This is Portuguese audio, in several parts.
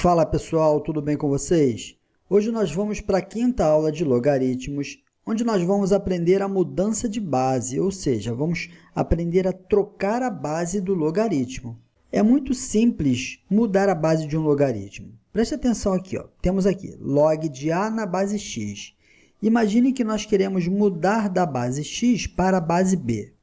Fala pessoal, tudo bem com vocês? Hoje nós vamos para a quinta aula de logaritmos, onde nós vamos aprender a mudança de base, ou seja, vamos aprender a trocar a base do logaritmo. É muito simples mudar a base de um logaritmo. Preste atenção aqui, ó. temos aqui log de A na base x. Imagine que nós queremos mudar da base x para a base b.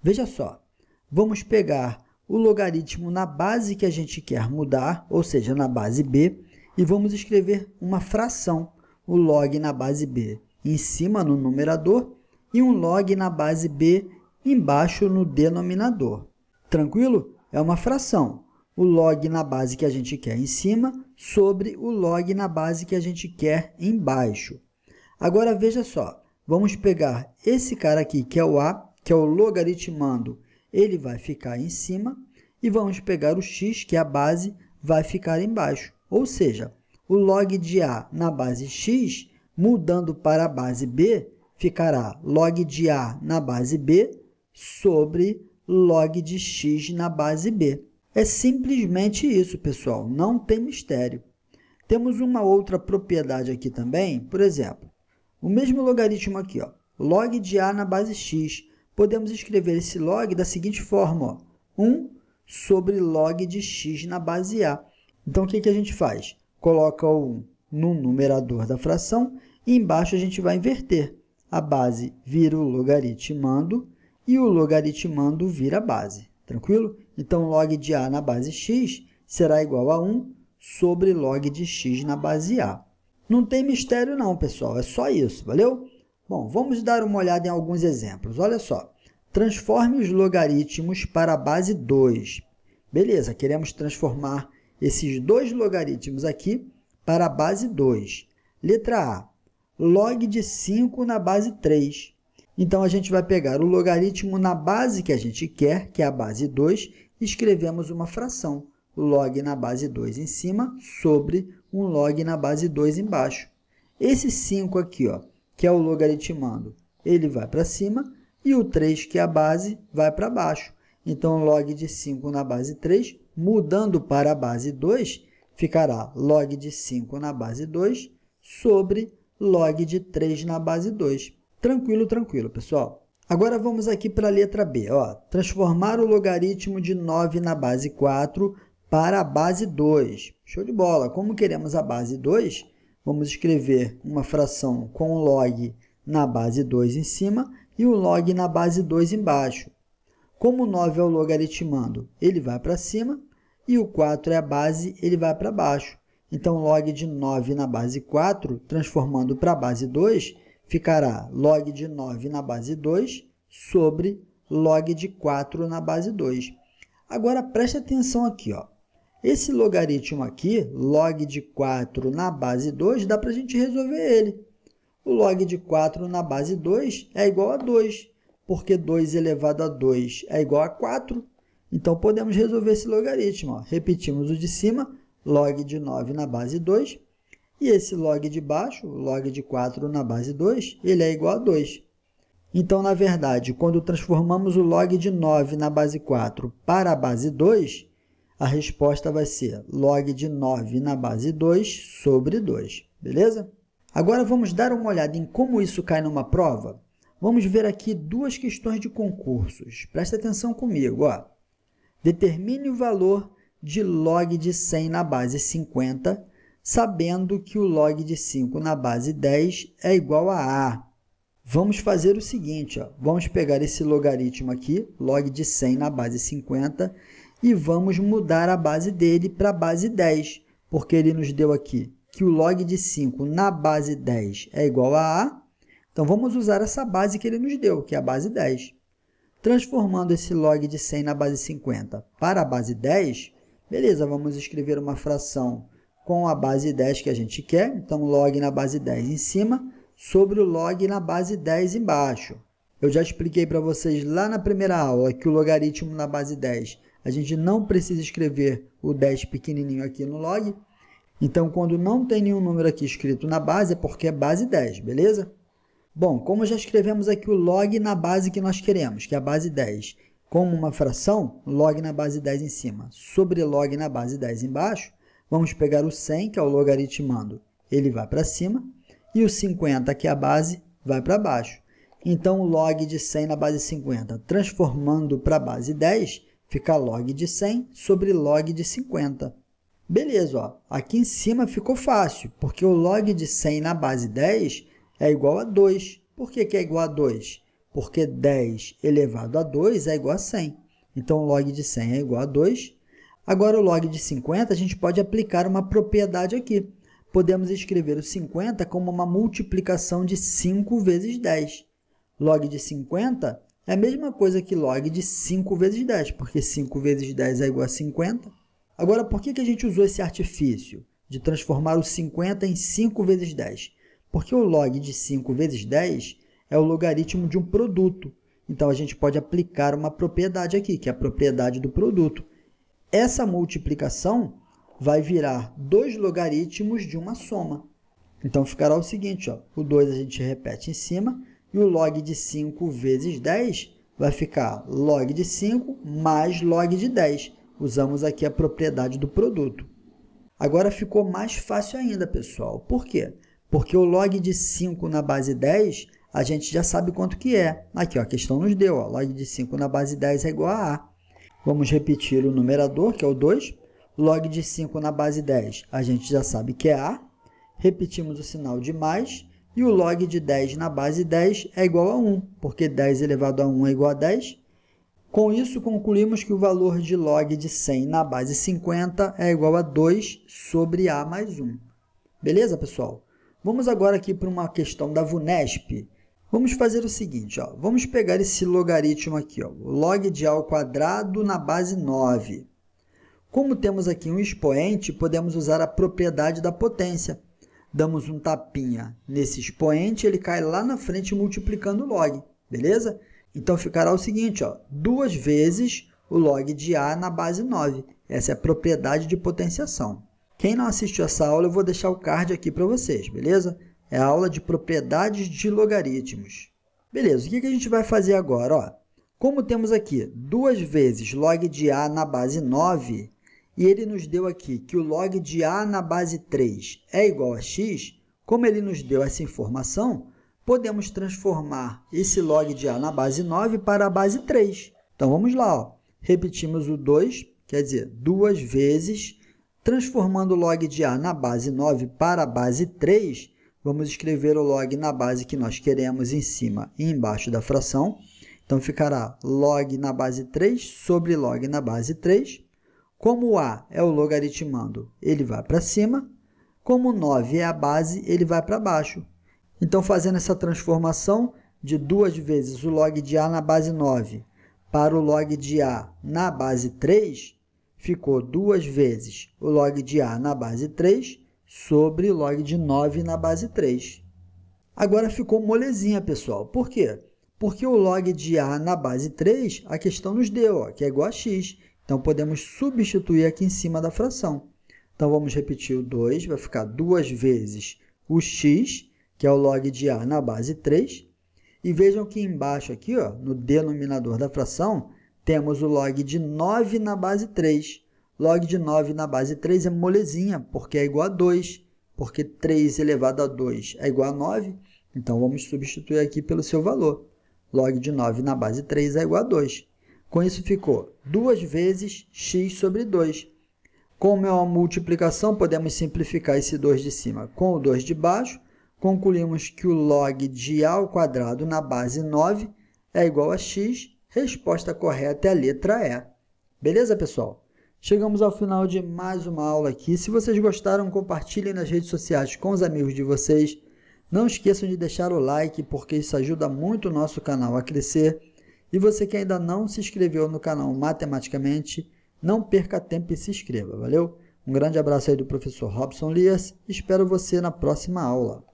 Veja só, vamos pegar o logaritmo na base que a gente quer mudar, ou seja, na base b, e vamos escrever uma fração, o log na base b em cima no numerador e um log na base b embaixo no denominador. Tranquilo? É uma fração. O log na base que a gente quer em cima sobre o log na base que a gente quer embaixo. Agora veja só, vamos pegar esse cara aqui que é o a, que é o logaritmando ele vai ficar em cima e vamos pegar o x, que é a base, vai ficar embaixo. Ou seja, o log de A na base x, mudando para a base B, ficará log de A na base B sobre log de x na base B. É simplesmente isso, pessoal, não tem mistério. Temos uma outra propriedade aqui também, por exemplo, o mesmo logaritmo aqui, ó, log de A na base x, podemos escrever esse log da seguinte forma: ó, 1 sobre log de x na base A. Então, o que, que a gente faz? Coloca o 1 no numerador da fração e embaixo a gente vai inverter. A base vira o logaritmando e o logaritmando vira a base. Tranquilo? Então, log de A na base x será igual a 1 sobre log de x na base A. Não tem mistério não, pessoal. É só isso, valeu? Bom, vamos dar uma olhada em alguns exemplos. Olha só, transforme os logaritmos para a base 2. Beleza, queremos transformar esses dois logaritmos aqui para a base 2. Letra A, log de 5 na base 3. Então, a gente vai pegar o logaritmo na base que a gente quer, que é a base 2, e escrevemos uma fração, log na base 2 em cima sobre um log na base 2 embaixo. Esse 5 aqui ó, que é o logaritmando, ele vai para cima, e o 3, que é a base, vai para baixo. Então, log de 5 na base 3, mudando para a base 2, ficará log de 5 na base 2 sobre log de 3 na base 2. Tranquilo, tranquilo, pessoal. Agora vamos aqui para a letra B. Ó. Transformar o logaritmo de 9 na base 4 para a base 2. Show de bola! Como queremos a base 2, Vamos escrever uma fração com o log na base 2 em cima e o log na base 2 embaixo. Como o 9 é o logaritmando, ele vai para cima, e o 4 é a base, ele vai para baixo. Então, log de 9 na base 4, transformando para a base 2, ficará log de 9 na base 2 sobre log de 4 na base 2. Agora, preste atenção aqui. Ó. Esse logaritmo aqui, log de 4 na base 2, dá para a gente resolver ele. O log de 4 na base 2 é igual a 2, porque 2 elevado a 2 é igual a 4. Então, podemos resolver esse logaritmo. Ó. Repetimos o de cima, log de 9 na base 2, e esse log de baixo, log de 4 na base 2, ele é igual a 2. Então, na verdade, quando transformamos o log de 9 na base 4 para a base 2, a resposta vai ser log de 9 na base 2 sobre 2, beleza? Agora vamos dar uma olhada em como isso cai numa prova. Vamos ver aqui duas questões de concursos. Presta atenção comigo. Ó. Determine o valor de log de 100 na base 50, sabendo que o log de 5 na base 10 é igual a A. Vamos fazer o seguinte, ó. vamos pegar esse logaritmo aqui, log de 100 na base 50, e vamos mudar a base dele para a base 10, porque ele nos deu aqui que o log de 5 na base 10 é igual a A, então vamos usar essa base que ele nos deu, que é a base 10. Transformando esse log de 100 na base 50 para a base 10, beleza, vamos escrever uma fração com a base 10 que a gente quer, então log na base 10 em cima, sobre o log na base 10 embaixo. Eu já expliquei para vocês lá na primeira aula que o logaritmo na base 10, a gente não precisa escrever o 10 pequenininho aqui no log. Então, quando não tem nenhum número aqui escrito na base, é porque é base 10, beleza? Bom, como já escrevemos aqui o log na base que nós queremos, que é a base 10, como uma fração, log na base 10 em cima, sobre log na base 10 embaixo, vamos pegar o 100, que é o logaritmando, ele vai para cima, e os 50, que é a base, vai para baixo. Então, o log de 100 na base 50, transformando para a base 10, fica log de 100 sobre log de 50. Beleza, ó. aqui em cima ficou fácil, porque o log de 100 na base 10 é igual a 2. Por que, que é igual a 2? Porque 10 elevado a 2 é igual a 100. Então, o log de 100 é igual a 2. Agora, o log de 50, a gente pode aplicar uma propriedade aqui podemos escrever o 50 como uma multiplicação de 5 vezes 10. Log de 50 é a mesma coisa que log de 5 vezes 10, porque 5 vezes 10 é igual a 50. Agora, por que, que a gente usou esse artifício de transformar o 50 em 5 vezes 10? Porque o log de 5 vezes 10 é o logaritmo de um produto. Então, a gente pode aplicar uma propriedade aqui, que é a propriedade do produto. Essa multiplicação vai virar dois logaritmos de uma soma. Então ficará o seguinte, ó, o 2 a gente repete em cima e o log de 5 vezes 10 vai ficar log de 5 mais log de 10. Usamos aqui a propriedade do produto. Agora ficou mais fácil ainda, pessoal. Por quê? Porque o log de 5 na base 10, a gente já sabe quanto que é. Aqui, ó, a questão nos deu, ó, log de 5 na base 10 é igual a A. Vamos repetir o numerador, que é o 2, log de 5 na base 10, a gente já sabe que é A. Repetimos o sinal de mais e o log de 10 na base 10 é igual a 1, porque 10 elevado a 1 é igual a 10. Com isso, concluímos que o valor de log de 100 na base 50 é igual a 2 sobre A mais 1. Beleza, pessoal? Vamos agora aqui para uma questão da VUNESP. Vamos fazer o seguinte, ó. vamos pegar esse logaritmo aqui, ó, o log de A ao quadrado na base 9. Como temos aqui um expoente, podemos usar a propriedade da potência. Damos um tapinha nesse expoente, ele cai lá na frente multiplicando o log, beleza? Então ficará o seguinte, ó, duas vezes o log de A na base 9. Essa é a propriedade de potenciação. Quem não assistiu essa aula, eu vou deixar o card aqui para vocês, beleza? É a aula de propriedades de logaritmos. Beleza, o que a gente vai fazer agora? Ó? Como temos aqui duas vezes log de A na base 9, e ele nos deu aqui que o log de A na base 3 é igual a x, como ele nos deu essa informação, podemos transformar esse log de A na base 9 para a base 3. Então, vamos lá. Ó. Repetimos o 2, quer dizer, duas vezes. Transformando o log de A na base 9 para a base 3, vamos escrever o log na base que nós queremos em cima e embaixo da fração. Então, ficará log na base 3 sobre log na base 3 como o A é o logaritmando, ele vai para cima. Como 9 é a base, ele vai para baixo. Então, fazendo essa transformação de duas vezes o log de A na base 9 para o log de A na base 3, ficou duas vezes o log de A na base 3 sobre o log de 9 na base 3. Agora ficou molezinha, pessoal. Por quê? Porque o log de A na base 3, a questão nos deu, ó, que é igual a x. Então, podemos substituir aqui em cima da fração. Então, vamos repetir o 2, vai ficar duas vezes o x, que é o log de A na base 3. E vejam que embaixo aqui, ó, no denominador da fração, temos o log de 9 na base 3. Log de 9 na base 3 é molezinha, porque é igual a 2, porque 3 elevado a 2 é igual a 9. Então, vamos substituir aqui pelo seu valor. Log de 9 na base 3 é igual a 2. Com isso ficou 2 vezes x sobre 2. Como é uma multiplicação, podemos simplificar esse 2 de cima com o 2 de baixo. Concluímos que o log de a ao quadrado na base 9 é igual a x. Resposta correta é a letra E. Beleza, pessoal? Chegamos ao final de mais uma aula aqui. Se vocês gostaram, compartilhem nas redes sociais com os amigos de vocês. Não esqueçam de deixar o like, porque isso ajuda muito o nosso canal a crescer. E você que ainda não se inscreveu no canal Matematicamente, não perca tempo e se inscreva, valeu? Um grande abraço aí do professor Robson Lias. Espero você na próxima aula.